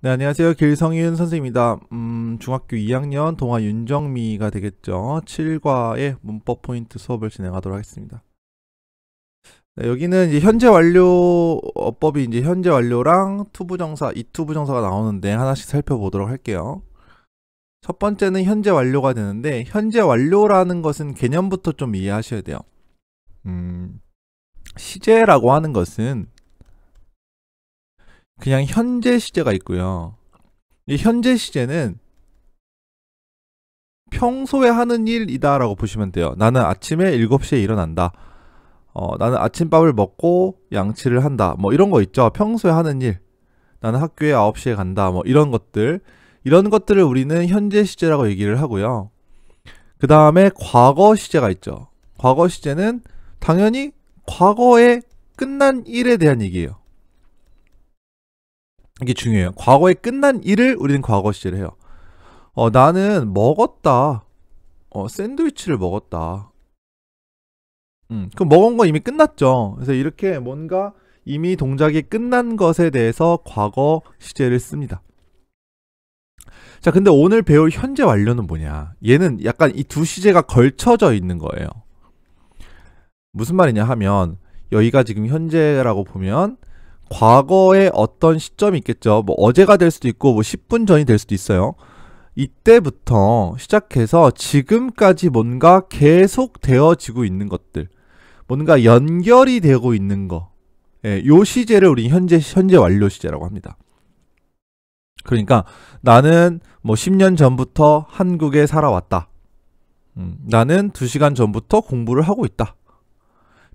네, 안녕하세요. 길성윤 선생입니다. 음, 중학교 2학년 동화 윤정미가 되겠죠. 7과의 문법 포인트 수업을 진행하도록 하겠습니다. 네, 여기는 이제 현재 완료법이 이제 현재 완료랑 투부정사, 이투부정사가 나오는데 하나씩 살펴보도록 할게요. 첫 번째는 현재 완료가 되는데 현재 완료라는 것은 개념부터 좀 이해하셔야 돼요. 음, 시제라고 하는 것은 그냥 현재 시제가 있고요. 이 현재 시제는 평소에 하는 일이다라고 보시면 돼요. 나는 아침에 7시에 일어난다. 어, 나는 아침밥을 먹고 양치를 한다. 뭐 이런 거 있죠. 평소에 하는 일. 나는 학교에 9시에 간다. 뭐 이런 것들. 이런 것들을 우리는 현재 시제라고 얘기를 하고요. 그 다음에 과거 시제가 있죠. 과거 시제는 당연히 과거에 끝난 일에 대한 얘기예요. 이게 중요해요. 과거에 끝난 일을 우리는 과거 시제를 해요. 어, 나는 먹었다. 어, 샌드위치를 먹었다. 음, 그럼 먹은 건 이미 끝났죠. 그래서 이렇게 뭔가 이미 동작이 끝난 것에 대해서 과거 시제를 씁니다. 자, 근데 오늘 배울 현재 완료는 뭐냐? 얘는 약간 이 두 시제가 걸쳐져 있는 거예요. 무슨 말이냐 하면 여기가 지금 현재라고 보면 과거에 어떤 시점이 있겠죠. 뭐 어제가 될 수도 있고 뭐 10분 전이 될 수도 있어요. 이때부터 시작해서 지금까지 뭔가 계속 되어지고 있는 것들. 뭔가 연결이 되고 있는 거. 예, 요 시제를 우리 현재 현재 완료 시제라고 합니다. 그러니까 나는 뭐 10년 전부터 한국에 살아왔다. 음, 나는 2시간 전부터 공부를 하고 있다.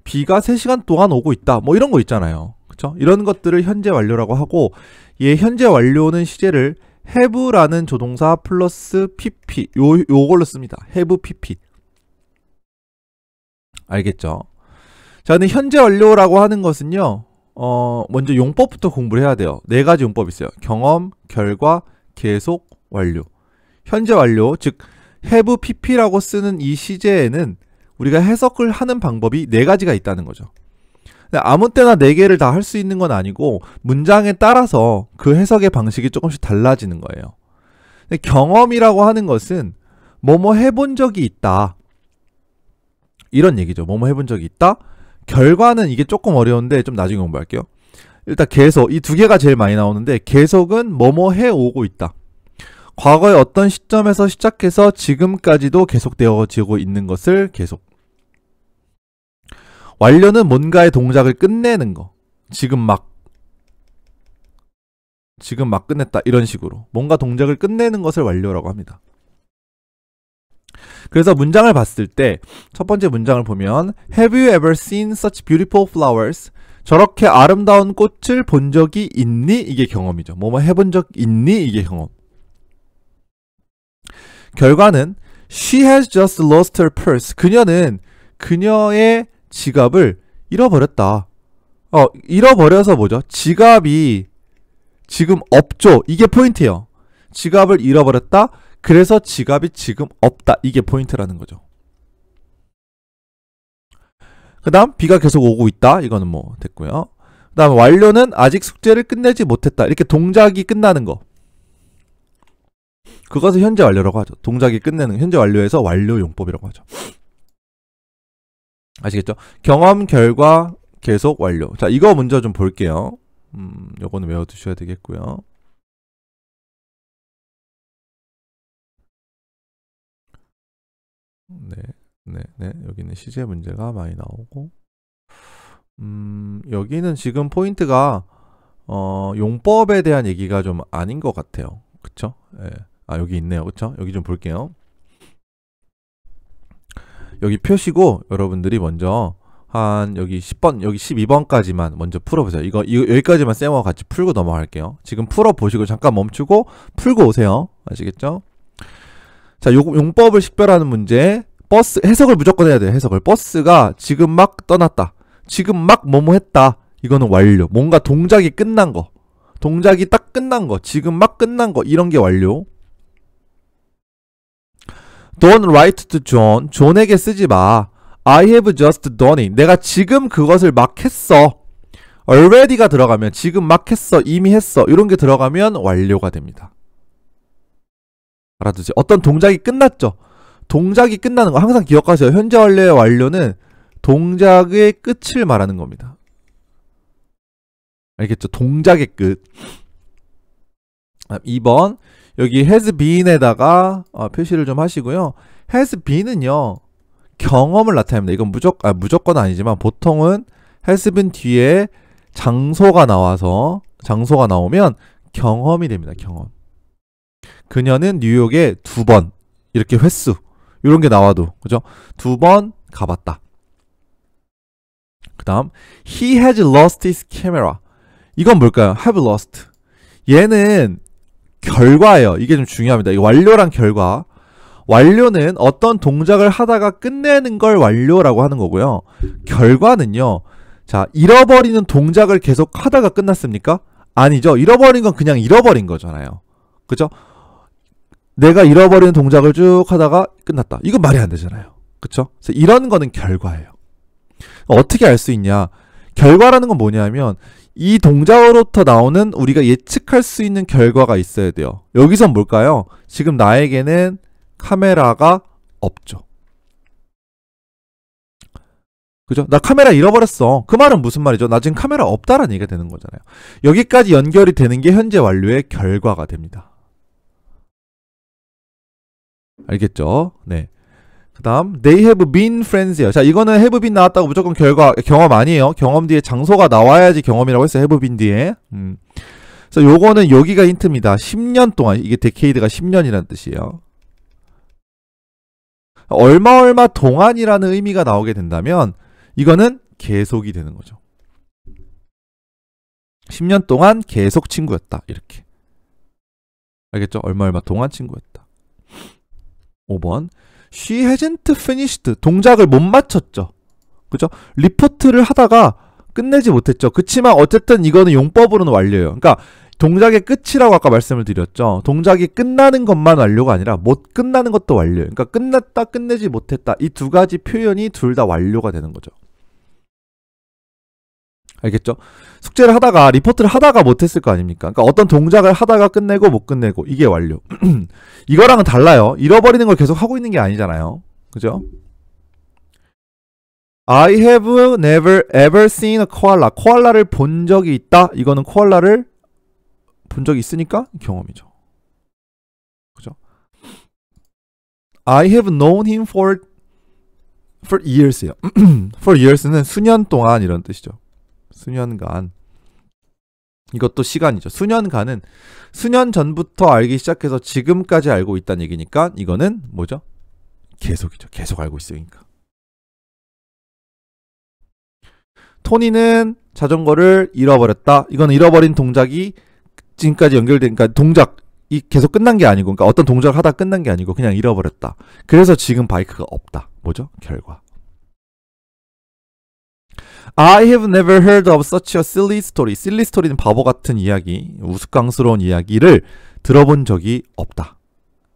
비가 3시간 동안 오고 있다. 뭐 이런 거 있잖아요. 그죠 이런 것들을 현재 완료라고 하고 얘 예, 현재 완료는 시제를 have라는 조동사 플러스 pp 요 요걸로 씁니다. have pp 알겠죠? 자, 근데 현재 완료라고 하는 것은요. 어, 먼저 용법부터 공부를 해야 돼요. 네 가지 용법이 있어요. 경험, 결과, 계속, 완료. 현재 완료, 즉 have pp라고 쓰는 이 시제에는 우리가 해석을 하는 방법이 네 가지가 있다는 거죠. 아무 때나 네 개를 다 할 수 있는 건 아니고 문장에 따라서 그 해석의 방식이 조금씩 달라지는 거예요. 경험이라고 하는 것은 뭐 뭐 해본 적이 있다. 이런 얘기죠. 뭐 뭐 해본 적이 있다. 결과는 이게 조금 어려운데 좀 나중에 공부할게요. 일단 계속 이 두 개가 제일 많이 나오는데 계속은 뭐 뭐 해 오고 있다. 과거의 어떤 시점에서 시작해서 지금까지도 계속되어지고 있는 것을 계속 완료는 뭔가의 동작을 끝내는 거. 지금 막 지금 막 끝냈다 이런 식으로 뭔가 동작을 끝내는 것을 완료라고 합니다. 그래서 문장을 봤을 때 첫 번째 문장을 보면 Have you ever seen such beautiful flowers? 저렇게 아름다운 꽃을 본 적이 있니? 이게 경험이죠. 뭐뭐 뭐 해본 적 있니? 이게 경험. 결과는 She has just lost her purse. 그녀는 그녀의 지갑을 잃어버렸다. 어, 잃어버려서 뭐죠? 지갑이 지금 없죠. 이게 포인트예요. 지갑을 잃어버렸다. 그래서 지갑이 지금 없다. 이게 포인트라는 거죠. 그 다음 비가 계속 오고 있다. 이거는 뭐 됐고요. 그 다음 완료는 아직 숙제를 끝내지 못했다. 이렇게 동작이 끝나는 거. 그것을 현재 완료라고 하죠. 동작이 끝내는 현재 완료에서 완료 용법이라고 하죠. 아시겠죠? 경험 결과 계속 완료. 자, 이거 먼저 좀 볼게요. 음, 요거는 외워 두셔야 되겠고요. 네, 네, 네. 여기는 시제 문제가 많이 나오고, 음, 여기는 지금 포인트가 어, 용법에 대한 얘기가 좀 아닌 것 같아요. 그쵸? 예. 아, 여기 있네요. 그쵸? 여기 좀 볼게요. 여기 표시고 여러분들이 먼저 한 여기 10번 여기 12번까지만 먼저 풀어보세요 이거, 이거 여기까지만 쌤하고 같이 풀고 넘어갈게요 지금 풀어보시고 잠깐 멈추고 풀고 오세요 아시겠죠? 자 용, 용법을 식별하는 문제 버스 해석을 무조건 해야 돼요 해석을 버스가 지금 막 떠났다 지금 막 뭐뭐 했다 이거는 완료 뭔가 동작이 끝난 거 동작이 딱 끝난 거 지금 막 끝난 거 이런 게 완료 Don't write to John. 존에게 쓰지 마. I have just done it. 내가 지금 그것을 막 했어. already가 들어가면 지금 막 했어, 이미 했어 이런 게 들어가면 완료가 됩니다. 알아두지. 어떤 동작이 끝났죠. 동작이 끝나는 거 항상 기억하세요. 현재 완료의 완료는 동작의 끝을 말하는 겁니다. 알겠죠? 동작의 끝. 2번 여기 has been에다가 어, 표시를 좀 하시고요. has been은요. 경험을 나타냅니다. 이건 무조건, 아, 무조건 아니지만 보통은 has been 뒤에 장소가 나와서 장소가 나오면 경험이 됩니다. 경험. 그녀는 뉴욕에 두 번 이렇게 횟수 이런 게 나와도 그죠? 두 번 가봤다. 그다음 he has lost his camera. 이건 뭘까요? have lost. 얘는 결과예요. 이게 좀 중요합니다. 이 완료란 결과. 완료는 어떤 동작을 하다가 끝내는 걸 완료라고 하는 거고요. 결과는요. 자, 잃어버리는 동작을 계속 하다가 끝났습니까? 아니죠. 잃어버린 건 그냥 잃어버린 거잖아요. 그죠? 내가 잃어버리는 동작을 쭉 하다가 끝났다. 이건 말이 안 되잖아요. 그쵸? 이런 거는 결과예요. 어떻게 알 수 있냐? 결과라는 건 뭐냐면 이 동작으로부터 나오는 우리가 예측할 수 있는 결과가 있어야 돼요. 여기서 뭘까요? 지금 나에게는 카메라가 없죠. 그죠? 나 카메라 잃어버렸어. 그 말은 무슨 말이죠? 나 지금 카메라 없다라는 얘기가 되는 거잖아요. 여기까지 연결이 되는 게 현재 완료의 결과가 됩니다. 알겠죠? 네. 그다음 they have been friends예요. 자, 이거는 have been 나왔다고 무조건 결과 경험 아니에요. 경험 뒤에 장소가 나와야지 경험이라고 했어요. have been 뒤에. 음. 그래서 요거는 여기가 힌트입니다. 10년 동안 이게 데케이드가 10년이라는 뜻이에요. 얼마 얼마 동안이라는 의미가 나오게 된다면 이거는 계속이 되는 거죠. 10년 동안 계속 친구였다. 이렇게. 알겠죠? 얼마 얼마 동안 친구였다. 5번. she hasn't finished 동작을 못마쳤죠 그죠? 리포트를 하다가 끝내지 못했죠. 그치만 어쨌든 이거는 용법으로는 완료예요. 그러니까 동작의 끝이라고 아까 말씀을 드렸죠. 동작이 끝나는 것만 완료가 아니라 못 끝나는 것도 완료예요. 그러니까 끝났다, 끝내지 못했다 이 두 가지 표현이 둘 다 완료가 되는 거죠. 알겠죠? 숙제를 하다가 리포트를 하다가 못했을 거 아닙니까? 그러니까 어떤 동작을 하다가 끝내고 못 끝내고 이게 완료. 이거랑은 달라요. 잃어버리는 걸 계속 하고 있는 게 아니잖아요. 그죠? I have never ever seen a koala. 코알라를 본 적이 있다. 이거는 코알라를 본 적이 있으니까 경험이죠. 그죠? I have known him for for y e a r s 요 for years는 수년 동안 이런 뜻이죠. 수년간 이것도 시간이죠. 수년간은 수년 전부터 알기 시작해서 지금까지 알고 있다는 얘기니까 이거는 뭐죠? 계속이죠. 계속 알고 있으니까. 토니는 자전거를 잃어버렸다. 이건 잃어버린 동작이 지금까지 연결되니까 그러니까 동작이 계속 끝난 게 아니고 그러니까 어떤 동작을 하다 끝난 게 아니고 그냥 잃어버렸다. 그래서 지금 바이크가 없다. 뭐죠? 결과. I have never heard of such a silly story. silly story는 바보 같은 이야기, 우스꽝스러운 이야기를 들어본 적이 없다.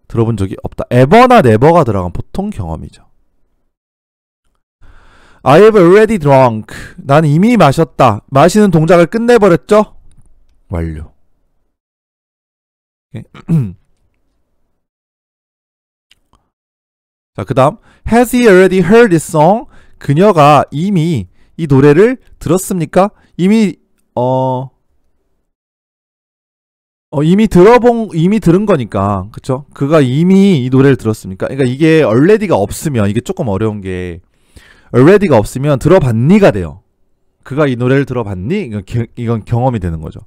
들어본 적이 없다. ever나 never가 들어간 보통 경험이죠. I have already drunk. 난 이미 마셨다. 마시는 동작을 끝내버렸죠? 완료. 자, 그 다음. Has he already heard this song? 그녀가 이미 이 노래를 들었습니까? 이미 어, 어 이미 들어본 이미 들은 거니까 그쵸? 그가 이미 이 노래를 들었습니까? 그러니까 이게 already가 없으면 이게 조금 어려운 게 already가 없으면 들어봤니가 돼요. 그가 이 노래를 들어봤니? 이건, 겨, 이건 경험이 되는 거죠.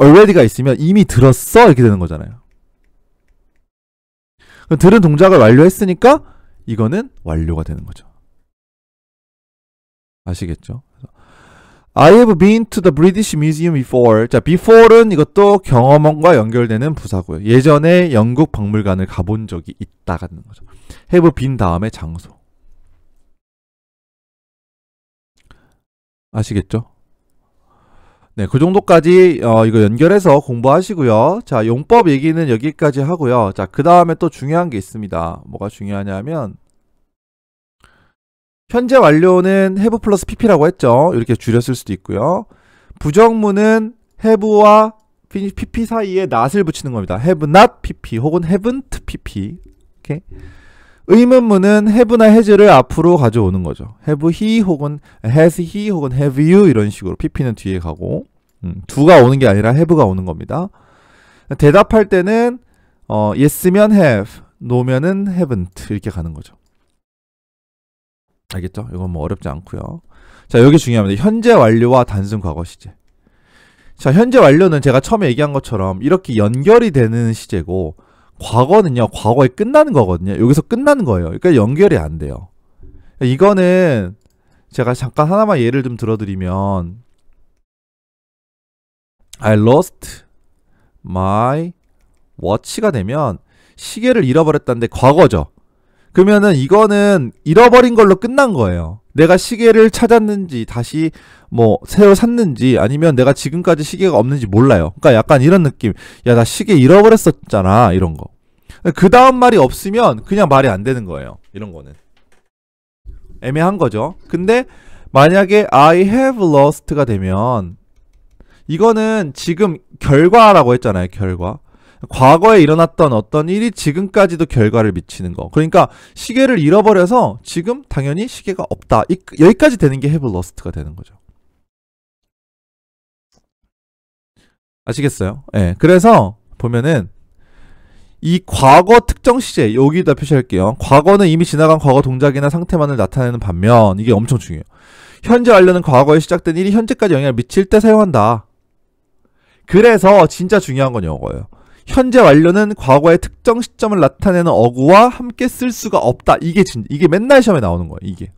already가 있으면 이미 들었어 이렇게 되는 거잖아요. 들은 동작을 완료했으니까 이거는 완료가 되는 거죠. 아시겠죠? I have been to the British Museum before. 자, before는 이것도 경험원과 연결되는 부사고요. 예전에 영국 박물관을 가본 적이 있다라는 거죠. have been 다음에 장소. 아시겠죠? 네, 그 정도까지 어, 이거 연결해서 공부하시고요. 자, 용법 얘기는 여기까지 하고요. 자, 그 다음에 또 중요한 게 있습니다. 뭐가 중요하냐면 현재 완료는 have 플러스 pp라고 했죠. 이렇게 줄였을 수도 있고요. 부정문은 have와 pp 사이에 not을 붙이는 겁니다. have not pp 혹은 haven't pp. 오케이? 의문문은 have나 has를 앞으로 가져오는 거죠. have he 혹은 has he 혹은 have you 이런 식으로 pp는 뒤에 가고 음, 두가 오는 게 아니라 have가 오는 겁니다. 대답할 때는 어, yes면 have, no면은 haven't 이렇게 가는 거죠. 알겠죠? 이건 뭐 어렵지 않고요. 자, 여기 중요합니다. 현재 완료와 단순 과거 시제. 자, 현재 완료는 제가 처음에 얘기한 것처럼 이렇게 연결이 되는 시제고 과거는요. 과거에 끝나는 거거든요. 여기서 끝나는 거예요. 그러니까 연결이 안 돼요. 이거는 제가 잠깐 하나만 예를 좀 들어드리면 I lost my watch가 되면 시계를 잃어버렸다는데 과거죠. 그러면은 이거는 잃어버린 걸로 끝난 거예요. 내가 시계를 찾았는지 다시 뭐 새로 샀는지 아니면 내가 지금까지 시계가 없는지 몰라요. 그러니까 약간 이런 느낌. 야 나 시계 잃어버렸었잖아 이런 거. 그 다음 말이 없으면 그냥 말이 안 되는 거예요. 이런 거는 애매한 거죠. 근데 만약에 I have lost가 되면 이거는 지금 결과라고 했잖아요. 결과. 과거에 일어났던 어떤 일이 지금까지도 결과를 미치는 거. 그러니까 시계를 잃어버려서 지금 당연히 시계가 없다. 이, 여기까지 되는 게 h a v 스트가 되는 거죠. 아시겠어요? 예. 네, 그래서 보면은 이 과거 특정 시제 여기다 표시할게요. 과거는 이미 지나간 과거 동작이나 상태만을 나타내는 반면 이게 엄청 중요해요. 현재 완료는 과거에 시작된 일이 현재까지 영향을 미칠 때 사용한다. 그래서 진짜 중요한 건 이거예요. 현재 완료는 과거의 특정 시점을 나타내는 어구와 함께 쓸 수가 없다. 이게 진, 이게 맨날 시험에 나오는 거예요. 이게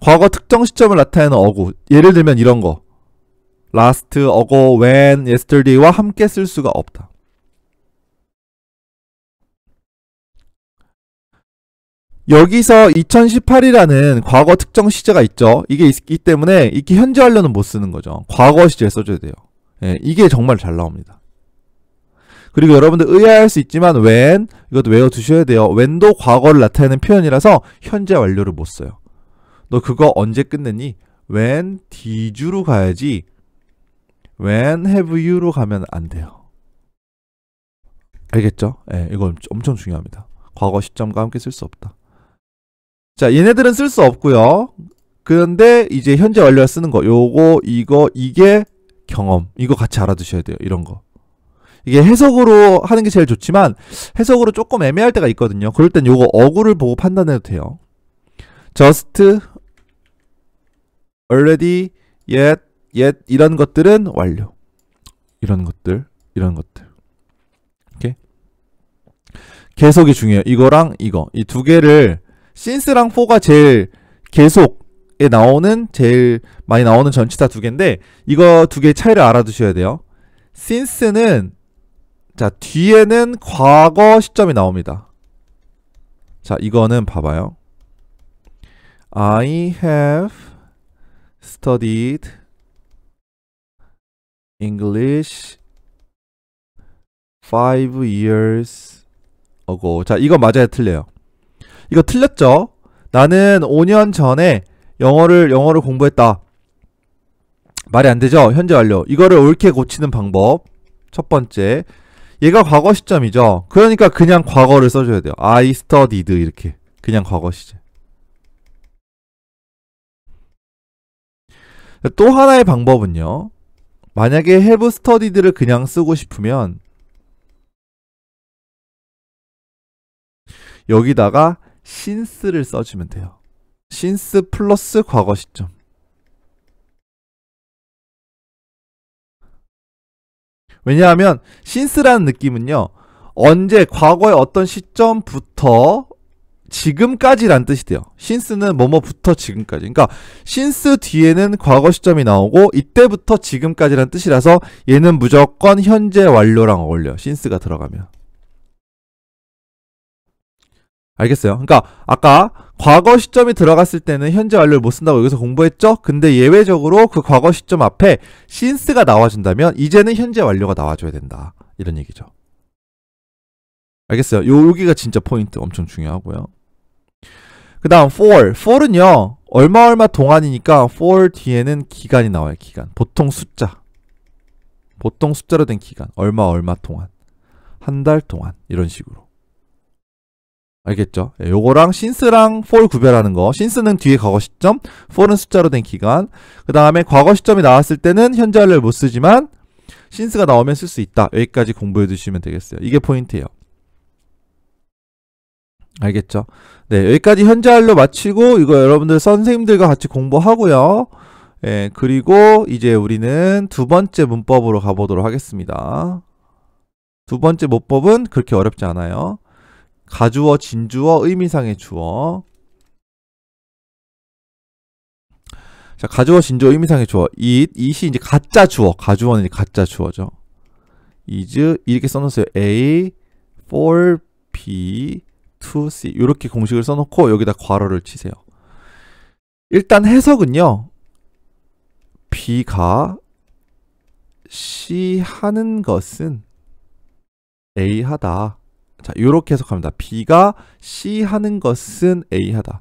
과거 특정 시점을 나타내는 어구. 예를 들면 이런 거. last, 어고, when, yesterday와 함께 쓸 수가 없다. 여기서 2018이라는 과거 특정 시제가 있죠. 이게 있기 때문에 이게 현재 완료는 못 쓰는 거죠. 과거 시제 써줘야 돼요. 예, 이게 정말 잘 나옵니다. 그리고 여러분들 의아할 수 있지만 when 이것도 외워두셔야 돼요. when도 과거를 나타내는 표현이라서 현재 완료를 못 써요. 너 그거 언제 끝냈니? when did you로 가야지 when have you로 가면 안 돼요. 알겠죠? 예, 네, 이건 엄청 중요합니다. 과거 시점과 함께 쓸 수 없다. 자, 얘네들은 쓸 수 없고요. 그런데 이제 현재 완료를 쓰는 거, 요거, 이거, 이게 경험. 이거 같이 알아두셔야 돼요. 이런 거. 이게 해석으로 하는 게 제일 좋지만 해석으로 조금 애매할 때가 있거든요. 그럴 땐 요거 어구를 보고 판단해도 돼요. just already yet yet 이런 것들은 완료. 이런 것들, 이런 것들. 오케이. 계속이 중요해요. 이거랑 이거. 이 두 개를 since랑 for가 제일 계속에 나오는 제일 많이 나오는 전치사 두 개인데 이거 두 개의 차이를 알아두셔야 돼요. since는 자 뒤에는 과거 시점이 나옵니다. 자 이거는 봐봐요. I have studied English five years ago. 자, 이거 맞아요, 틀려요. 이거 틀렸죠? 나는 5년 전에 영어를 영어를 공부했다. 말이 안 되죠? 현재 완료. 이거를 옳게 고치는 방법. 첫 번째. 얘가 과거 시점이죠. 그러니까 그냥 과거를 써줘야 돼요. I studied 이렇게 그냥 과거 시제. 또 하나의 방법은요. 만약에 have studied를 그냥 쓰고 싶으면 여기다가 since를 써주면 돼요. since 플러스 과거 시점. 왜냐하면 신스라는 느낌은요. 언제 과거의 어떤 시점부터 지금까지란 뜻이 돼요. 신스는 뭐뭐부터 지금까지. 그러니까 신스 뒤에는 과거 시점이 나오고 이때부터 지금까지란 뜻이라서 얘는 무조건 현재 완료랑 어울려. 신스가 들어가면. 알겠어요? 그러니까 아까 과거 시점이 들어갔을 때는 현재 완료를 못 쓴다고 여기서 공부했죠? 근데 예외적으로 그 과거 시점 앞에 신스가 나와준다면 이제는 현재 완료가 나와줘야 된다. 이런 얘기죠. 알겠어요? 요, 여기가 진짜 포인트 엄청 중요하고요. 그 다음 for. for는요. 얼마 얼마 동안이니까 for 뒤에는 기간이 나와요. 기간. 보통 숫자. 보통 숫자로 된 기간. 얼마 얼마 동안. 한 달 동안. 이런 식으로. 알겠죠? 예, 요거랑 신스랑 폴 구별하는 거. 신스는 뒤에 과거 시점, 폴은 숫자로 된 기간. 그 다음에 과거 시점이 나왔을 때는 현재 완료를 못 쓰지만 신스가 나오면 쓸 수 있다. 여기까지 공부해 두시면 되겠어요. 이게 포인트예요. 알겠죠? 네, 여기까지 현재 완료 마치고 이거 여러분들 선생님들과 같이 공부하고요. 예, 그리고 이제 우리는 두 번째 문법으로 가보도록 하겠습니다. 두 번째 문법은 그렇게 어렵지 않아요. 가주어, 진주어, 의미상의 주어 자, 가주어, 진주어, 의미상의 주어 it, it이 이제 가짜 주어, 가주어는 가짜 주어죠 is 이렇게 써놓으세요 a for b to c 이렇게 공식을 써놓고 여기다 괄호를 치세요 일단 해석은요 b가 c 하는 것은 a 하다 자, 이렇게 해석합니다. B가 C 하는 것은 A 하다.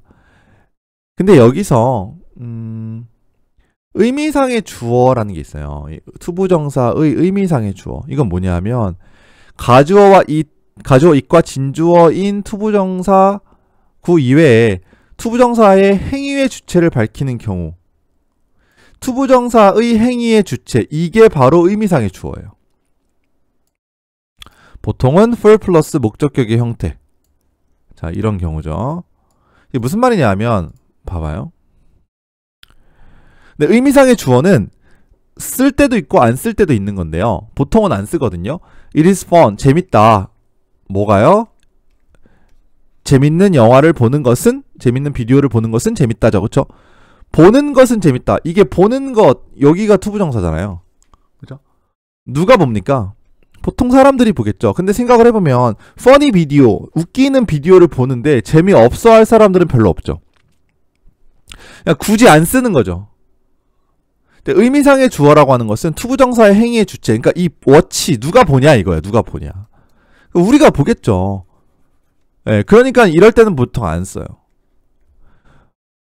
근데 여기서 음, 의미상의 주어라는 게 있어요. 투부정사의 의미상의 주어. 이건 뭐냐면 가주어와 이 가주어 이과 진주어인 투부정사 구 이외에 투부정사의 행위의 주체를 밝히는 경우 투부정사의 행위의 주체 이게 바로 의미상의 주어예요. 보통은 full 플러스 목적격의 형태. 자, 이런 경우죠. 이게 무슨 말이냐면 봐봐요. 근 네, 의미상의 주어는 쓸 때도 있고 안 쓸 때도 있는 건데요. 보통은 안 쓰거든요. It is fun. 재밌다. 뭐가요? 재밌는 영화를 보는 것은 재밌는 비디오를 보는 것은 재밌다죠. 그쵸 보는 것은 재밌다. 이게 보는 것 여기가 투부정사잖아요. 그죠? 누가 봅니까? 보통 사람들이 보겠죠. 근데 생각을 해보면 퍼니 비디오, 웃기는 비디오를 보는데 재미없어 할 사람들은 별로 없죠. 그러니까 굳이 안 쓰는 거죠. 의미상의 주어라고 하는 것은 투구정사의 행위의 주체. 그러니까 이 워치 누가 보냐 이거야. 누가 보냐. 그러니까 우리가 보겠죠. 예, 그러니까 이럴 때는 보통 안 써요.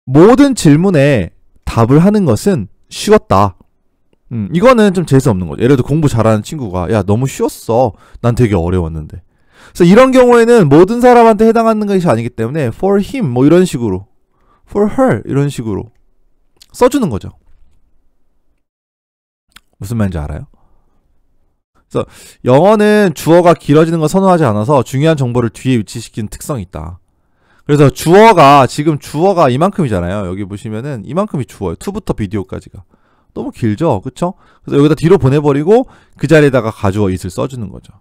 모든 질문에 답을 하는 것은 쉬웠다. 음, 이거는 좀 재수 없는 거죠. 예를 들어 공부 잘하는 친구가 야 너무 쉬웠어. 난 되게 어려웠는데. 그래서 이런 경우에는 모든 사람한테 해당하는 것이 아니기 때문에 for him 뭐 이런 식으로, for her 이런 식으로 써주는 거죠. 무슨 말인지 알아요? 그래서 영어는 주어가 길어지는 걸 선호하지 않아서 중요한 정보를 뒤에 위치시키는 특성이 있다. 그래서 주어가 지금 주어가 이만큼이잖아요. 여기 보시면은 이만큼이 주어예요. 2부터 비디오까지가. 너무 길죠 그쵸 그래서 여기다 뒤로 보내버리고 그 자리에다가 가주어 it을 써주는 거죠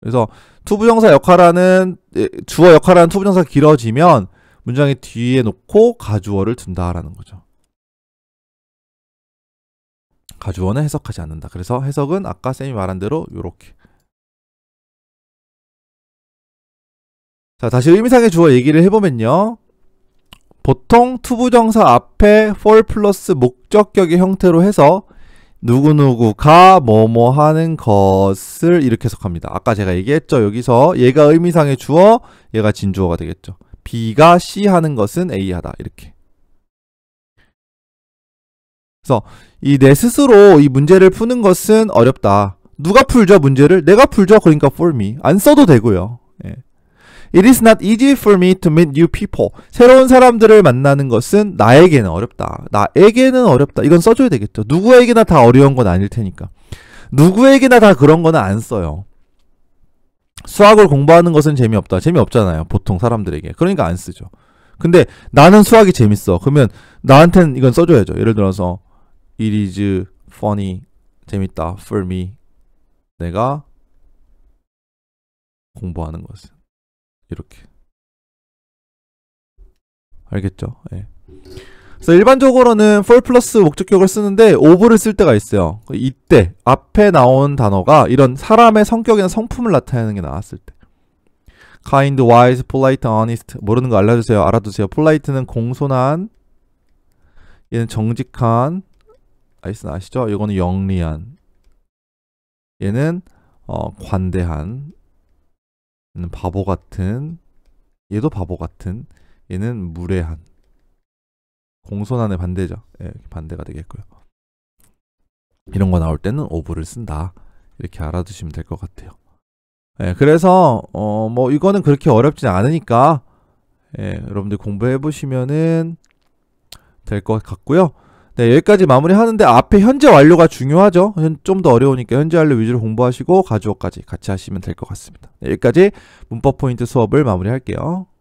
그래서 투부정사 역할하는 예, 주어 역할하는 투부정사가 길어지면 문장의 뒤에 놓고 가주어를 둔다라는 거죠 가주어는 해석하지 않는다 그래서 해석은 아까 쌤이 말한 대로 이렇게 자 다시 의미상의 주어 얘기를 해보면요 보통 투부정사 앞에 for 플러스 목적격의 형태로 해서 누구누구가 뭐뭐 하는 것을 이렇게 해석합니다. 아까 제가 얘기했죠. 여기서 얘가 의미상의 주어, 얘가 진주어가 되겠죠. B가 C 하는 것은 A 하다. 이렇게. 그래서 이내 스스로 이 문제를 푸는 것은 어렵다. 누가 풀죠 문제를? 내가 풀죠. 그러니까 for me. 안 써도 되고요. 예. It is not easy for me to meet new people. 새로운 사람들을 만나는 것은 나에게는 어렵다. 나에게는 어렵다. 이건 써줘야 되겠죠. 누구에게나 다 어려운 건 아닐 테니까. 누구에게나 다 그런 거는 안 써요. 수학을 공부하는 것은 재미없다. 재미없잖아요. 보통 사람들에게. 그러니까 안 쓰죠. 근데 나는 수학이 재밌어. 그러면 나한테는 이건 써줘야죠. 예를 들어서 It is funny. 재밌다. For me. 내가 공부하는 것은. 이렇게 알겠죠? 예. 그래서 일반적으로는 for 플러스 목적격을 쓰는데 over를 쓸 때가 있어요. 그 이때 앞에 나온 단어가 이런 사람의 성격이나 성품을 나타내는 게 나왔을 때 kind, wise, polite, honest 모르는 거 알려주세요. 알아두세요. polite는 공손한 얘는 정직한 아이스 아시죠? 이거는 영리한 얘는 어, 관대한 얘는 음, 바보 같은 얘도 바보 같은 얘는 무례한 공손한의 반대죠. 예, 반대가 되겠고요. 이런 거 나올 때는 오브를 쓴다. 이렇게 알아두시면 될 것 같아요. 예, 그래서 어, 뭐 이거는 그렇게 어렵진 않으니까 예, 여러분들 공부해 보시면은 될 것 같고요. 네, 여기까지 마무리하는데 앞에 현재 완료가 중요하죠. 좀 더 어려우니까 현재 완료 위주로 공부하시고 가주어까지 같이 하시면 될 것 같습니다. 네, 여기까지 문법 포인트 수업을 마무리할게요.